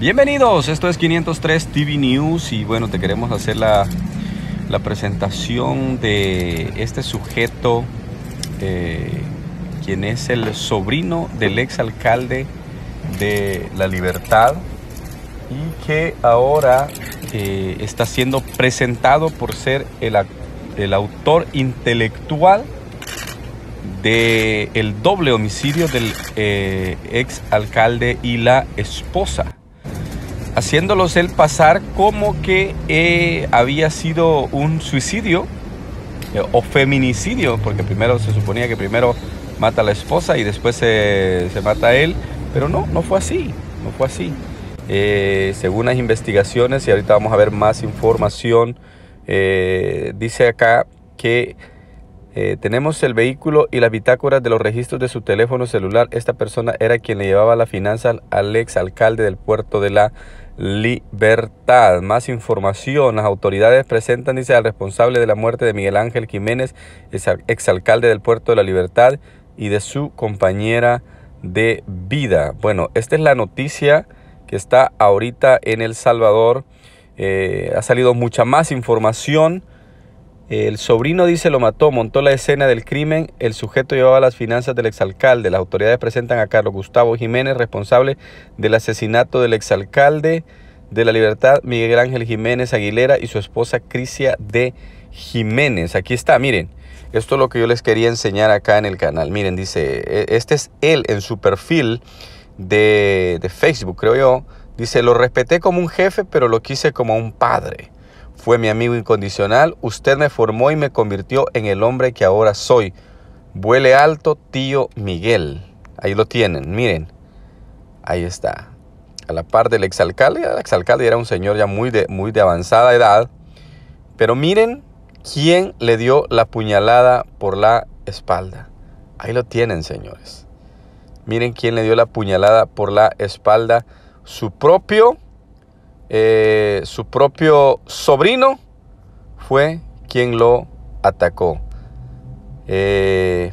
Bienvenidos, esto es 503 TV News y bueno, te queremos hacer la, presentación de este sujeto, eh, quien es el sobrino del ex alcalde de La Libertad y que ahora eh, está siendo presentado por ser el, autor intelectual del doble homicidio del eh, ex alcalde y la esposa haciéndolos él pasar como que eh, había sido un suicidio eh, o feminicidio, porque primero se suponía que primero mata a la esposa y después se, mata a él, pero no, no fue así, no fue así. Eh, según las investigaciones, y ahorita vamos a ver más información, dice acá que tenemos el vehículo y las bitácoras de los registros de su teléfono celular. Esta persona era quien le llevaba la finanza al alcalde del puerto de la libertad. Más información. Las autoridades presentan, dice, al responsable de la muerte de Miguel Ángel Jiménez, exalcalde del Puerto de la Libertad, y de su compañera de vida. Bueno, esta es la noticia que está ahorita en El Salvador. Eh, ha salido mucha más información el sobrino dice lo mató, montó la escena del crimen, el sujeto llevaba las finanzas del exalcalde. Las autoridades presentan a Carlos Gustavo Jiménez, responsable del asesinato del exalcalde de la libertad, Miguel Ángel Jiménez Aguilera y su esposa Crisia de Jiménez. Aquí está, miren, esto es lo que yo les quería enseñar acá en el canal. Miren, dice, e-, este es él en su perfil de, de Facebook, creo yo. Dice, lo respeté como un jefe, pero lo quise como un padre. Fue mi amigo incondicional, usted me formó y me convirtió en el hombre que ahora soy. Vuele alto, tío Miguel. Ahí lo tienen, miren. Ahí está. A la par del exalcalde, el exalcalde era un señor ya muy de, muy de avanzada edad. Pero miren quién le dio la puñalada por la espalda. Ahí lo tienen, señores. Miren quién le dio la puñalada por la espalda. Su propio eh, su propio sobrino fue quien lo atacó. Eh,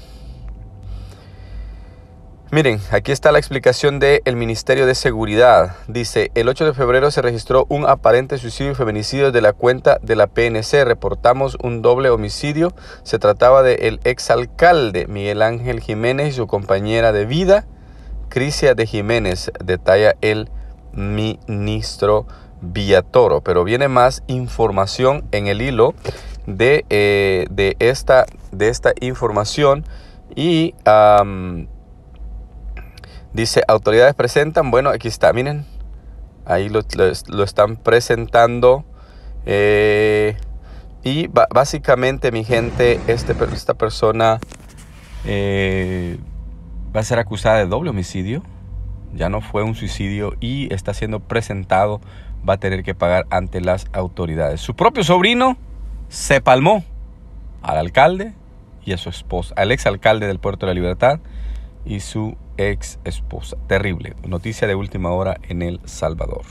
miren, aquí está la explicación del Ministerio de Seguridad. Dice, el 8 de febrero se registró un aparente suicidio y feminicidio de la cuenta de la PNC. Reportamos un doble homicidio. Se trataba del ex exalcalde Miguel Ángel Jiménez y su compañera de vida, Crisia de Jiménez, detalla el ministro Toro, pero viene más información en el hilo de, eh, de, esta, de esta, información y dice autoridades presentan, bueno, aquí está, miren, ahí lo, están presentando. Eh, y básicamente, mi gente, este, esta persona eh, va a ser acusada de doble homicidio. Ya no fue un suicidio y está siendo presentado va a tener que pagar ante las autoridades. Su propio sobrino se palmó al alcalde y a su esposa, al ex alcalde del Puerto de la Libertad y su ex esposa. Terrible. Noticia de última hora en El Salvador.